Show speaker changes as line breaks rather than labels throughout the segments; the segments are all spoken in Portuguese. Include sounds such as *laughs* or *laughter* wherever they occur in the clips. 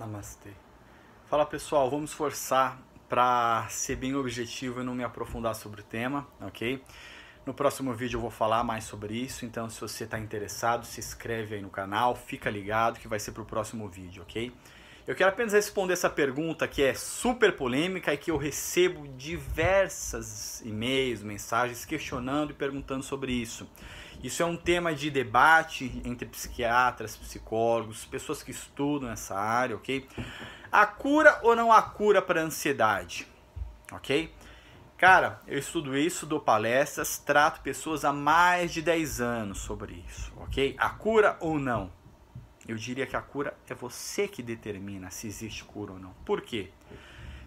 Namastê. Fala pessoal, vamos forçar para ser bem objetivo e não me aprofundar sobre o tema, ok? No próximo vídeo eu vou falar mais sobre isso, então se você está interessado, se inscreve aí no canal, fica ligado que vai ser para o próximo vídeo, ok? Eu quero apenas responder essa pergunta que é super polêmica e que eu recebo diversas e-mails, mensagens questionando e perguntando sobre isso. Isso é um tema de debate entre psiquiatras, psicólogos, pessoas que estudam essa área, ok? A cura ou não a cura para ansiedade, ok? Cara, eu estudo isso, dou palestras, trato pessoas há mais de 10 anos sobre isso, ok? A cura ou não? Eu diria que a cura é você que determina se existe cura ou não. Por quê?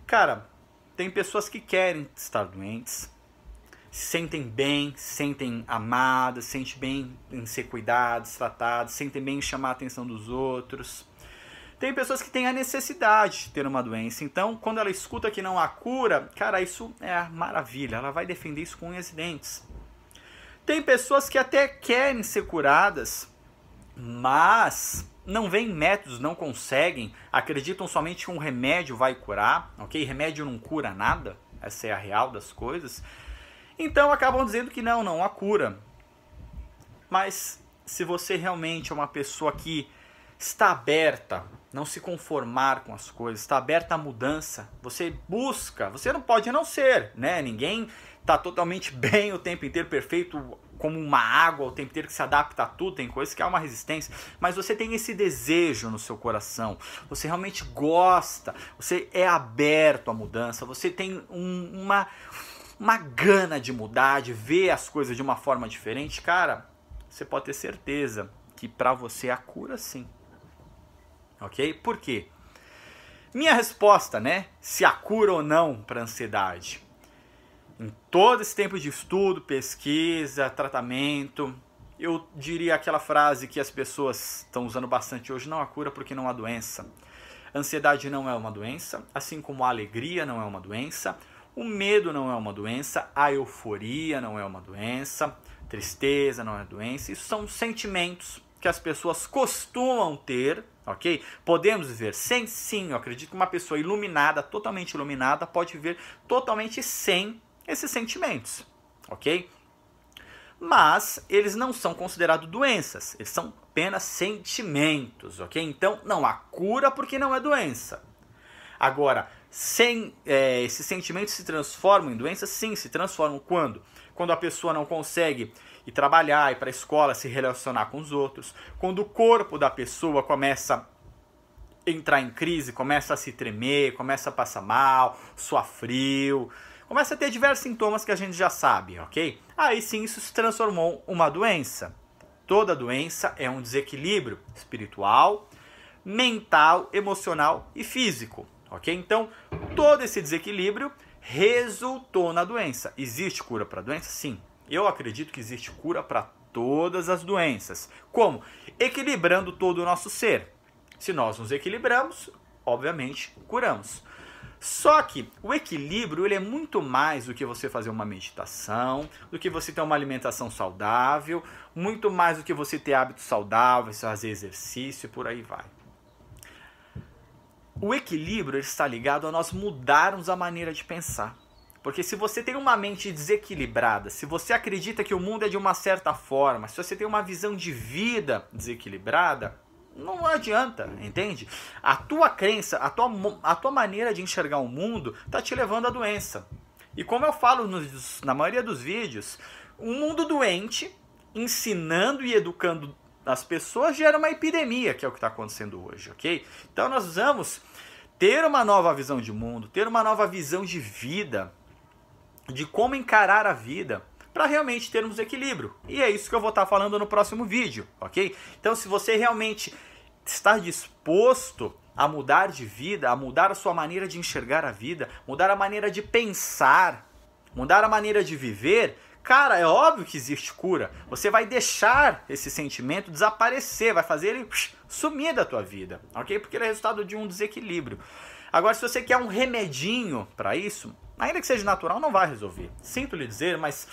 Cara, tem pessoas que querem estar doentes, se sentem bem, se sentem amadas, se sentem bem em ser cuidados, tratados, se sentem bem em chamar a atenção dos outros. Tem pessoas que têm a necessidade de ter uma doença, então quando ela escuta que não há cura, cara, isso é maravilha, ela vai defender isso com unhas e dentes. Tem pessoas que até querem ser curadas, mas não veem métodos, não conseguem, acreditam somente que um remédio vai curar, ok? Remédio não cura nada, essa é a real das coisas. Então acabam dizendo que não, não há cura. Mas se você realmente é uma pessoa que está aberta, não se conformar com as coisas, está aberta à mudança, você busca, você não pode não ser, né? Ninguém está totalmente *laughs* bem o tempo inteiro, perfeito como uma água o tempo inteiro que se adapta a tudo, tem coisas que há uma resistência, mas você tem esse desejo no seu coração, você realmente gosta, você é aberto à mudança, você tem um, uma uma gana de mudar, de ver as coisas de uma forma diferente, cara, você pode ter certeza que para você a cura sim. OK? Por quê? Minha resposta, né? Se a cura ou não para ansiedade. Em todo esse tempo de estudo, pesquisa, tratamento, eu diria aquela frase que as pessoas estão usando bastante hoje, não há cura porque não há doença. Ansiedade não é uma doença, assim como a alegria não é uma doença, o medo não é uma doença, a euforia não é uma doença, tristeza não é doença, isso são sentimentos que as pessoas costumam ter, ok? Podemos viver sem, sim, eu acredito que uma pessoa iluminada, totalmente iluminada, pode viver totalmente sem esses sentimentos, ok? Mas eles não são considerados doenças, eles são apenas sentimentos, ok? Então não há cura porque não é doença, Agora, sem é, esses sentimentos se transformam em doenças? Sim, se transformam quando? Quando a pessoa não consegue ir trabalhar, ir para a escola, se relacionar com os outros, quando o corpo da pessoa começa a entrar em crise, começa a se tremer, começa a passar mal, suar frio, começa a ter diversos sintomas que a gente já sabe, ok? Aí sim isso se transformou uma doença. Toda doença é um desequilíbrio espiritual, mental, emocional e físico ok? Então, todo esse desequilíbrio resultou na doença. Existe cura para a doença? Sim. Eu acredito que existe cura para todas as doenças. Como? Equilibrando todo o nosso ser. Se nós nos equilibramos, obviamente curamos. Só que o equilíbrio ele é muito mais do que você fazer uma meditação, do que você ter uma alimentação saudável, muito mais do que você ter hábitos saudáveis, fazer exercício e por aí vai. O equilíbrio está ligado a nós mudarmos a maneira de pensar. Porque se você tem uma mente desequilibrada, se você acredita que o mundo é de uma certa forma, se você tem uma visão de vida desequilibrada, não adianta, entende? A tua crença, a tua, a tua maneira de enxergar o mundo está te levando à doença. E como eu falo nos, na maioria dos vídeos, um mundo doente ensinando e educando das pessoas gera uma epidemia, que é o que está acontecendo hoje, ok? Então nós vamos ter uma nova visão de mundo, ter uma nova visão de vida, de como encarar a vida para realmente termos equilíbrio. E é isso que eu vou estar tá falando no próximo vídeo, ok? Então se você realmente está disposto a mudar de vida, a mudar a sua maneira de enxergar a vida, mudar a maneira de pensar, mudar a maneira de viver, Cara, é óbvio que existe cura. Você vai deixar esse sentimento desaparecer, vai fazer ele sumir da tua vida, ok? Porque ele é resultado de um desequilíbrio. Agora, se você quer um remedinho para isso, ainda que seja natural, não vai resolver. Sinto lhe dizer, mas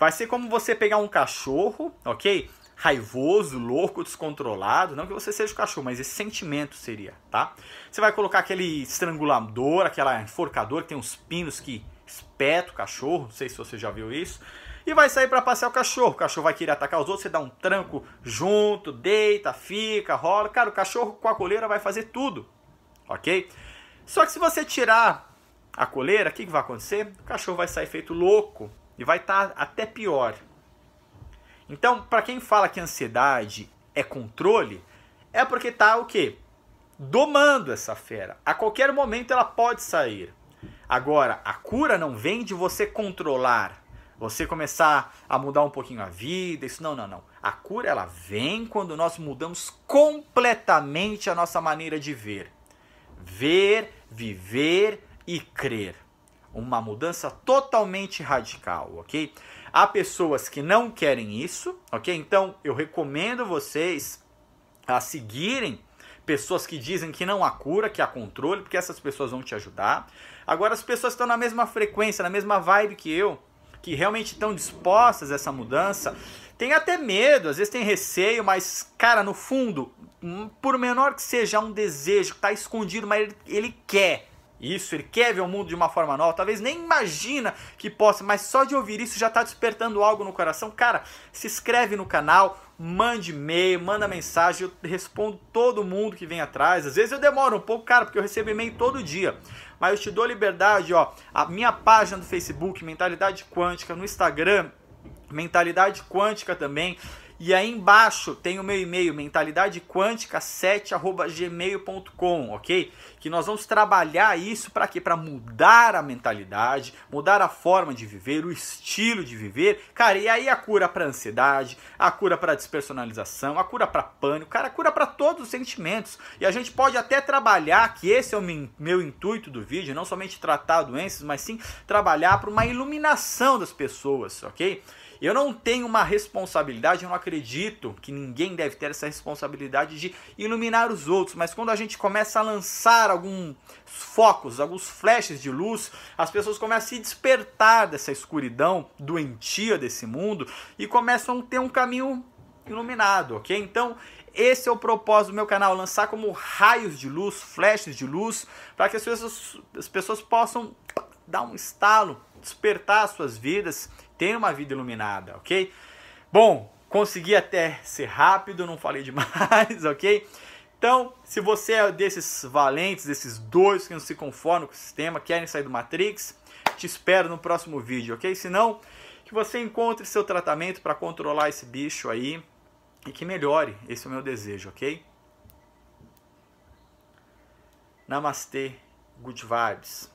vai ser como você pegar um cachorro, ok? raivoso, louco, descontrolado. Não que você seja o cachorro, mas esse sentimento seria, tá? Você vai colocar aquele estrangulador, aquela enforcador que tem uns pinos que espeta o cachorro. Não sei se você já viu isso e vai sair para passear o cachorro. O cachorro vai querer atacar os outros, você dá um tranco junto, deita, fica, rola. Cara, o cachorro com a coleira vai fazer tudo, ok? Só que se você tirar a coleira, o que, que vai acontecer? O cachorro vai sair feito louco e vai estar tá até pior. Então, para quem fala que ansiedade é controle, é porque tá o quê? Domando essa fera. A qualquer momento ela pode sair. Agora, a cura não vem de você controlar você começar a mudar um pouquinho a vida, isso não, não, não. A cura ela vem quando nós mudamos completamente a nossa maneira de ver. Ver, viver e crer. Uma mudança totalmente radical, ok? Há pessoas que não querem isso, ok? Então eu recomendo vocês a seguirem pessoas que dizem que não há cura, que há controle, porque essas pessoas vão te ajudar. Agora, as pessoas que estão na mesma frequência, na mesma vibe que eu, que realmente estão dispostas a essa mudança, tem até medo, às vezes tem receio, mas, cara, no fundo, hum, por menor que seja é um desejo que está escondido, mas ele, ele quer. Isso, ele quer ver o mundo de uma forma nova, talvez nem imagina que possa, mas só de ouvir isso já está despertando algo no coração. Cara, se inscreve no canal, mande e-mail, manda mensagem, eu respondo todo mundo que vem atrás. Às vezes eu demoro um pouco, cara, porque eu recebo e-mail todo dia mas eu te dou liberdade, ó. A minha página do Facebook, Mentalidade Quântica, no Instagram, Mentalidade Quântica também. E aí embaixo tem o meu e-mail, mentalidadequântica7@gmail.com, ok? Que nós vamos trabalhar isso para quê? Para mudar a mentalidade, mudar a forma de viver, o estilo de viver. Cara, e aí a cura para ansiedade, a cura para despersonalização, a cura para pânico, cara, a cura para todos os sentimentos. E a gente pode até trabalhar, que esse é o meu intuito do vídeo, não somente tratar doenças, mas sim trabalhar para uma iluminação das pessoas, ok? Eu não tenho uma responsabilidade, eu não acredito acredito que ninguém deve ter essa responsabilidade de iluminar os outros, mas quando a gente começa a lançar alguns focos, alguns flashes de luz, as pessoas começam a se despertar dessa escuridão doentia desse mundo e começam a ter um caminho iluminado, ok? Então, esse é o propósito do meu canal, lançar como raios de luz, flashes de luz, para que as pessoas, as pessoas possam dar um estalo, despertar suas vidas, ter uma vida iluminada, ok? Bom, Consegui até ser rápido, não falei demais, *laughs* ok? Então, se você é desses valentes, desses dois que não se conformam com o sistema, querem sair do Matrix, te espero no próximo vídeo, ok? Se não, que você encontre seu tratamento para controlar esse bicho aí e que melhore. Esse é o meu desejo, ok? Namastê, good vibes.